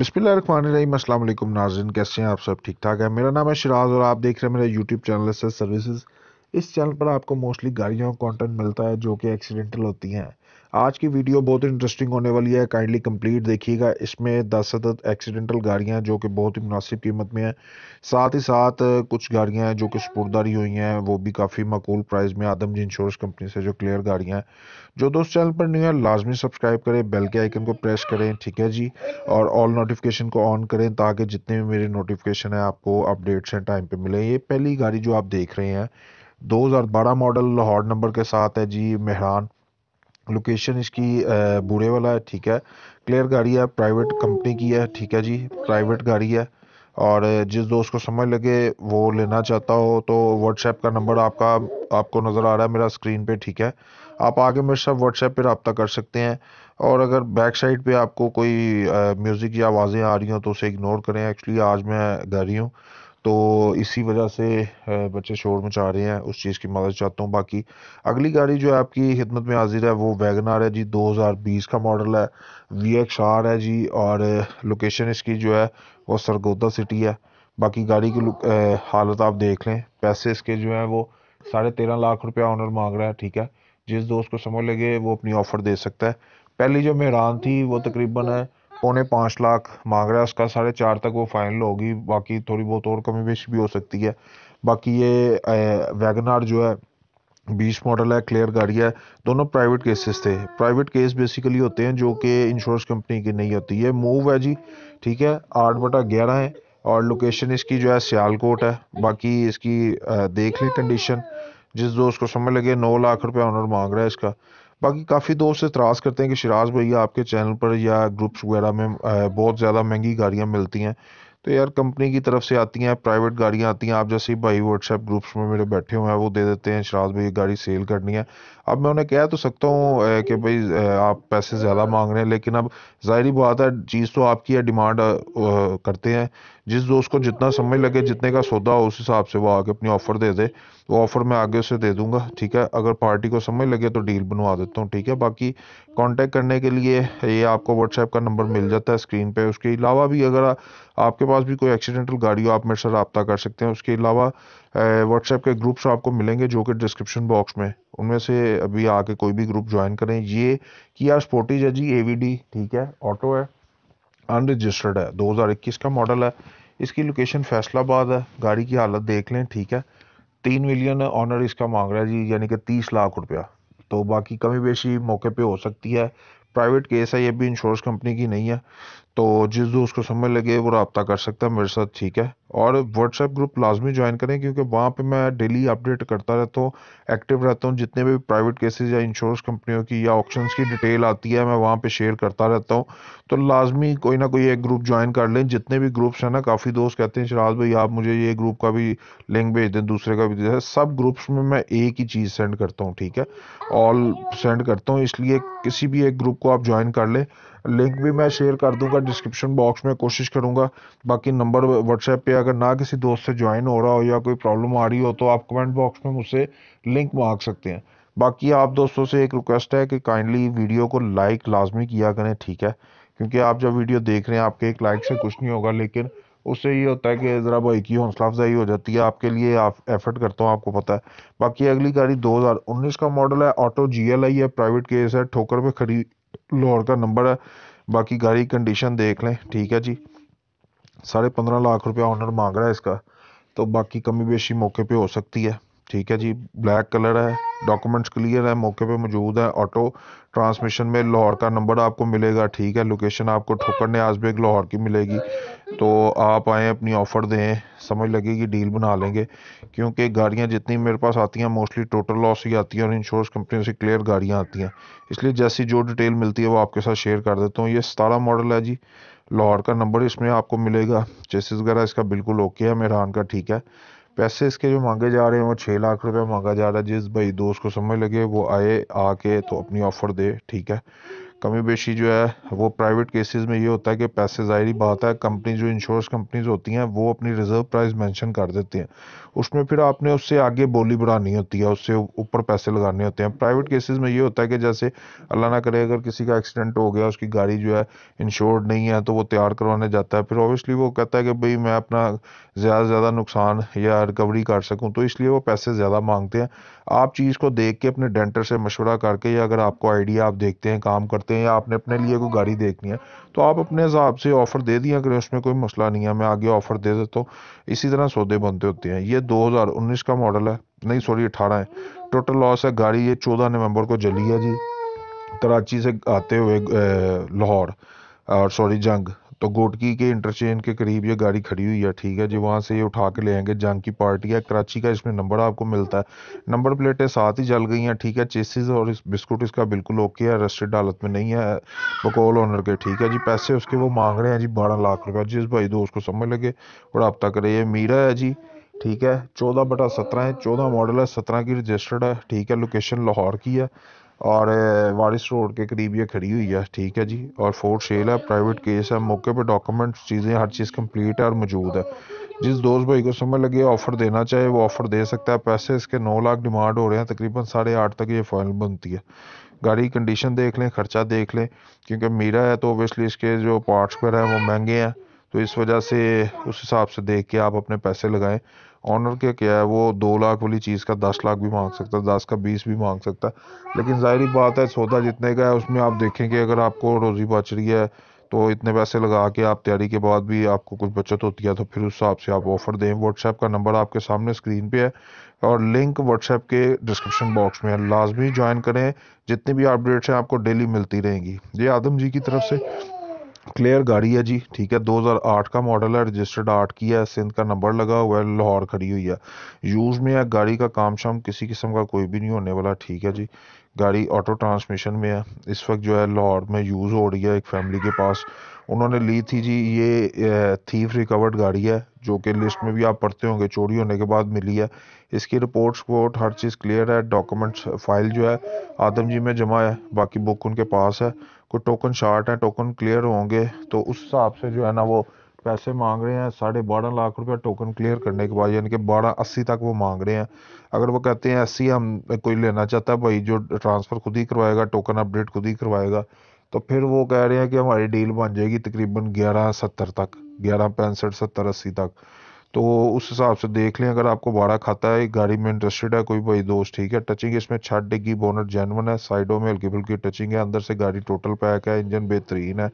बिस्मिल्लाम असल नाजन कैसे हैं आप सब ठीक ठाक है मेरा नाम है शराज और आप देख रहे हैं मेरा यूट्यूब चैनल सर्विसेज इस चैनल पर आपको मोस्टली गाड़ियों का कॉन्टेंट मिलता है जो कि एक्सीडेंटल होती हैं आज की वीडियो बहुत इंटरेस्टिंग होने वाली है काइंडली कंप्लीट देखिएगा इसमें दस अदद एक्सीडेंटल गाड़ियाँ जो कि बहुत ही मुनासिब कीमत में हैं साथ ही साथ कुछ गाड़ियाँ जो कि सपुरदारी हुई हैं वो भी काफ़ी मकूल प्राइस में आदम जी इंश्योरेंस कंपनी से जो क्लियर गाड़ियाँ हैं जो दोस्त चैनल पर न्यू है लाजमी सब्सक्राइब करें बेल के आइकन को प्रेस करें ठीक है जी और ऑल नोटिफिकेशन को ऑन करें ताकि जितने भी मेरे नोटिफिकेशन है आपको अपडेट्स हैं टाइम पर मिले ये पहली गाड़ी जो आप देख रहे हैं दो हज़ार बारह मॉडल लाहौर नंबर के साथ है जी मेहरान लोकेशन इसकी बूढ़े वाला है ठीक है क्लियर गाड़ी है प्राइवेट कंपनी की है ठीक है जी प्राइवेट गाड़ी है और जिस दोस्त को समझ लगे वो लेना चाहता हो तो व्हाट्सएप का नंबर आपका आपको नज़र आ रहा है मेरा स्क्रीन पे ठीक है आप आगे मेरे साथ व्हाट्सएप पे रबता कर सकते हैं और अगर बैक साइड पे आपको कोई म्यूज़िक या आवाज़ें आ रही हो तो उसे इग्नोर करें एक्चुअली आज मैं घर ही हूँ तो इसी वजह से बच्चे शोर मचा रहे हैं उस चीज़ की मदद चाहता हूँ बाकी अगली गाड़ी जो है आपकी खिदमत में हाजिर है वो वैगन आर है जी 2020 का मॉडल है वी एक्स आर है जी और लोकेशन इसकी जो है वो सरगोदा सिटी है बाकी गाड़ी की हालत आप देख लें पैसे इसके जो है वो साढ़े तेरह लाख रुपया ऑनर मांग रहा है ठीक है जिस दोस्त को समझ लगे वो अपनी ऑफ़र दे सकता है पहली जो मेहरान थी वो तकरीबन है पौने पाँच लाख मांग रहा है उसका साढ़े चार तक वो फाइनल होगी बाकी थोड़ी बहुत और कमी बेशी भी हो सकती है बाकी ये वैगन आर जो है बीस मॉडल है क्लियर गाड़ी है दोनों प्राइवेट केसेस थे प्राइवेट केस बेसिकली होते हैं जो कि इंश्योरेंस कंपनी की नहीं होती है मूव है जी ठीक है आठ बटा ग्यारह है और लोकेशन इसकी जो है सियालकोट है बाकी इसकी देख ली कंडीशन जिस दोस्त को समझ लगे नौ लाख रुपया ऑनर मांग रहा है इसका बाकी काफ़ी दोस्त इतराज़ करते हैं कि शराज भैया आपके चैनल पर या ग्रुप्स वगैरह में बहुत ज़्यादा महंगी गाड़ियाँ मिलती हैं तो यार कंपनी की तरफ से आती हैं प्राइवेट गाड़ियाँ आती हैं आप जैसे ही भाई व्हाट्सएप ग्रुप्स में मेरे बैठे हुए हैं वो दे देते हैं शराज भैया गाड़ी सेल करनी है अब मैं उन्हें कह तो सकता हूँ कि हम्म। भाई आप पैसे ज़्यादा हाँ। मांग रहे हैं लेकिन अब ज़ाहरी बात है चीज़ तो आपकी है डिमांड करते हैं जिस दोस्त को जितना समझ लगे जितने का सौदा हो उस हिसाब से वो आके अपनी ऑफ़र दे दे तो ऑफ़र मैं आगे उसे दे दूंगा ठीक है अगर पार्टी को समझ लगे तो डील बनवा देता हूँ ठीक है बाकी कांटेक्ट करने के लिए ये आपको व्हाट्सएप का नंबर मिल जाता है स्क्रीन पे उसके अलावा भी अगर आपके पास भी कोई एक्सीडेंटल गाड़ी हो आप मेरे से रबता कर सकते हैं उसके अलावा व्हाट्सएप के ग्रुप्स आपको मिलेंगे जो कि डिस्क्रिप्शन बॉक्स में उनमें से अभी आके कोई भी ग्रुप ज्वाइन करें ये किया स्पोर्टिज है जी ए ठीक है ऑटो है अनरजिस्टर्ड है 2021 का मॉडल है इसकी लोकेशन फैसलाबाद है गाड़ी की हालत देख लें ठीक है तीन मिलियन ऑनर इसका मांग रहा है जी यानी कि तीस लाख रुपया तो बाकी कमी बेशी मौके पे हो सकती है प्राइवेट केस है ये भी इंश्योरेंस कंपनी की नहीं है तो जिस दोस्त को समय लगे वो रबता कर सकता है मेरे साथ ठीक है और व्हाट्सएप ग्रुप लाजमी ज्वाइन करें क्योंकि वहाँ पे मैं डेली अपडेट करता रहता हूँ एक्टिव रहता हूँ जितने भी प्राइवेट केसेस या इंश्योरेंस कंपनियों की या ऑप्शन की डिटेल आती है मैं वहाँ पे शेयर करता रहता हूँ तो लाजमी कोई ना कोई एक ग्रुप ज्वाइन कर लें जितने भी ग्रुप्स हैं ना काफ़ी दोस्त कहते हैं शराज भाई आप मुझे ये ग्रुप का भी लिंक भेज दें दूसरे का भी दे सब ग्रुप्स में मैं एक ही चीज़ सेंड करता हूँ ठीक है ऑल सेंड करता हूँ इसलिए किसी भी एक ग्रुप को आप ज्वाइन कर लें लिंक भी मैं शेयर कर दूंगा डिस्क्रिप्शन बॉक्स में कोशिश करूंगा बाकी नंबर व्हाट्सएप पे अगर ना किसी दोस्त से ज्वाइन हो रहा हो या कोई प्रॉब्लम आ रही हो तो आप कमेंट बॉक्स में मुझसे लिंक मांग सकते हैं बाकी आप दोस्तों से एक रिक्वेस्ट है कि काइंडली वीडियो को लाइक लाजमी किया करें ठीक है क्योंकि आप जब वीडियो देख रहे हैं आपके एक लाइक से कुछ नहीं होगा लेकिन उससे ये होता है कि ज़रा भाई की हौसला अफजाई हो जाती है आपके लिए आप एफर्ट करता हूँ आपको पता है बाकी अगली गाड़ी 2019 का मॉडल है ऑटो जी एल आई है प्राइवेट केस है ठोकर में खड़ी लाहौर का नंबर है बाकी गाड़ी कंडीशन देख लें ठीक है जी साढ़े पंद्रह लाख रुपया ऑनर मांग रहा है इसका तो बाकी कमी बेशी मौके पे हो सकती है ठीक है जी ब्लैक कलर है डॉक्यूमेंट्स क्लियर है मौके पे मौजूद है ऑटो ट्रांसमिशन में लाहौर का नंबर आपको मिलेगा ठीक है लोकेशन आपको ठोकर न्याज बेग लाहौर की मिलेगी तो आप आएँ अपनी ऑफ़र दें समझ लगेगी डील बना लेंगे क्योंकि गाड़ियाँ जितनी मेरे पास आती हैं मोस्टली टोटल लॉस ही आती हैं और इंश्योरेंस कंपनियों से क्लियर गाड़ियाँ आती हैं इसलिए जैसी जो डिटेल मिलती है वो आपके साथ शेयर कर देता हूँ ये सतारह मॉडल है जी लाहौर का नंबर इसमें आपको मिलेगा चेसिस वगैरह इसका बिल्कुल ओके है मेहरान का ठीक है पैसे इसके जो मांगे जा रहे हैं वो छः लाख रुपए मांगा जा रहा है जिस भाई दोस्त को समझ लगे वो आए आके तो अपनी ऑफ़र दे ठीक है कमी बेशी जो है वो प्राइवेट केसेस में ये होता है कि पैसे ज़ाहरी बात है कंपनी जो इंश्योरेंस कंपनीज होती हैं वो अपनी रिजर्व प्राइस मेंशन कर देती हैं उसमें फिर आपने उससे आगे बोली बढ़ानी होती है उससे ऊपर पैसे लगाने होते हैं प्राइवेट केसेस में ये होता है कि जैसे अल्लाह ना करे अगर किसी का एक्सीडेंट हो गया उसकी गाड़ी जो है इंश्योर्ड नहीं है तो वो तैयार करवाने जाता है फिर ऑब्वियसली वो कहता है कि भाई मैं अपना ज़्यादा से ज़्यादा नुकसान या रिकवरी कर सकूँ तो इसलिए वो पैसे ज़्यादा मांगते हैं आप चीज़ को देख के अपने डेंटर से मशवरा करके या अगर आपको आइडिया आप देखते हैं काम करते करते हैं या आपने अपने लिए कोई गाड़ी देखनी है तो आप अपने हिसाब से ऑफ़र दे दिया करें उसमें कोई मसला नहीं है मैं आगे ऑफ़र दे देता हूँ इसी तरह सौदे बनते होते हैं ये 2019 का मॉडल है नहीं सॉरी अठारह है टोटल लॉस है गाड़ी ये चौदह नवम्बर को जली है जी कराची से आते हुए लाहौर और सॉरी जंग तो गोटकी के इंटरचेंज के करीब ये गाड़ी खड़ी हुई है ठीक है जी वहाँ से ये उठा के ले आएंगे जंग की पार्टी है कराची का इसमें नंबर आपको मिलता है नंबर प्लेटें साथ ही जल गई हैं ठीक है चेसिस और इस बिस्कुट इसका बिल्कुल ओके है रेस्टेड हालत में नहीं है बकोल ऑनर के ठीक है जी पैसे उसके वो मांग रहे हैं जी बारह लाख रुपये जिस भाई दोस्त को समझ लगे और रबता करे ये मीरा है जी ठीक है चौदह बटा सत्रह है चौदह मॉडल है सत्रह की रजिस्टर्ड है ठीक है लोकेशन लाहौर की है और वारिस रोड के करीब ये खड़ी हुई है ठीक है जी और फोर्थ सेल है प्राइवेट केस है मौके पर डॉक्यूमेंट्स चीज़ें हर चीज़ कंप्लीट है और मौजूद है जिस दोस्त भाई को समझ लगे ऑफ़र देना चाहे वो ऑफ़र दे सकता है पैसे इसके नौ लाख डिमांड हो रहे हैं तकरीबन साढ़े आठ तक ये फाइनल बनती है गाड़ी की कंडीशन देख लें खर्चा देख लें क्योंकि मीरा है तो ओबियसली इसके जो पार्ट्स वगैरह हैं वो महंगे हैं तो इस वजह से उस हिसाब से देख के आप अपने पैसे लगाएं ऑनर के क्या है वो दो लाख वाली चीज़ का दस लाख भी मांग सकता है दस का बीस भी मांग सकता है लेकिन ज़ाहिर बात है सौदा जितने का है उसमें आप देखेंगे अगर आपको रोज़ी बच रही है तो इतने पैसे लगा के आप तैयारी के बाद भी आपको कुछ बचत होती है तो फिर उस हिसाब से आप ऑफ़र दें व्हाट्सएप का नंबर आपके सामने स्क्रीन पे है और लिंक व्हाट्सएप के डिस्क्रिप्शन बॉक्स में है लाजमी ज्वाइन करें जितनी भी अपडेट्स हैं आपको डेली मिलती रहेंगी ये आदम जी की तरफ से क्लियर गाड़ी है जी ठीक है 2008 का मॉडल है रजिस्टर्ड आठ की है सिंध का नंबर लगा हुआ है लाहौर खड़ी हुई है यूज़ में है गाड़ी का काम शाम किसी किस्म का कोई भी नहीं होने वाला ठीक है जी गाड़ी ऑटो ट्रांसमिशन में है इस वक्त जो है लाहौर में यूज़ हो रही है एक फैमिली के पास उन्होंने ली थी जी ये थीफ रिकवर्ड गाड़ी है जो कि लिस्ट में भी आप पढ़ते होंगे चोरी होने के बाद मिली है इसकी रिपोर्ट्स वोट हर चीज़ क्लियर है डॉक्यूमेंट्स फाइल जो है आदम जी में जमा है बाकी बुक उनके पास है कोई टोकन शार्ट है टोकन क्लियर होंगे तो उस हिसाब से जो है ना वो पैसे मांग रहे हैं साढ़े बारह लाख रुपया टोकन क्लियर करने के बाद यानी कि बारह अस्सी तक वो मांग रहे हैं अगर वो कहते हैं अस्सी हम कोई लेना चाहता है भाई जो ट्रांसफ़र खुद ही करवाएगा टोकन अपडेट खुद ही करवाएगा तो फिर वो कह रहे हैं कि हमारी डील बन जाएगी तकरीबन ग्यारह सत्तर तक ग्यारह पैंसठ सत्तर अस्सी तक तो उस हिसाब से देख लें अगर आपको बड़ा खाता है गाड़ी में इंटरेस्टेड है कोई भाई दोस्त ठीक है टचिंग इसमें छत डिग्गी बोनट जैनवन है साइडों में हल्की फुल्की टचिंग है अंदर से गाड़ी टोटल पैक है इंजन बेहतरीन है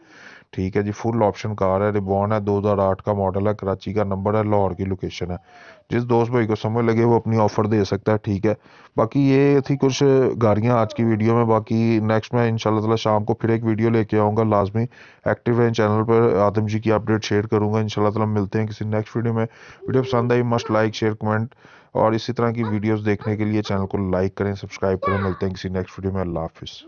ठीक है जी फुल ऑप्शन कार है रिबॉन है दो हज़ार आठ का मॉडल है कराची का नंबर है लाहौर की लोकेशन है जिस दोस्त भाई को समझ लगे वो अपनी ऑफ़र दे सकता है ठीक है बाकी ये थी कुछ गाड़ियाँ आज की वीडियो में बाकी नेक्स्ट मैं इनशाला ताला शाम को फिर एक वीडियो लेके आऊँगा लाजमी एक्टिव है चैनल पर आदम जी की अपडेट शेयर करूँगा इनशाला ताला मिलते हैं किसी नेक्स्ट वीडियो में वीडियो पसंद आई मस्ट लाइक शेयर कमेंट और इसी तरह की वीडियोस देखने के लिए चैनल को लाइक करें सब्सक्राइब करें मिलते हैं किसी नेक्स्ट वीडियो में अल्लाह हाफिज़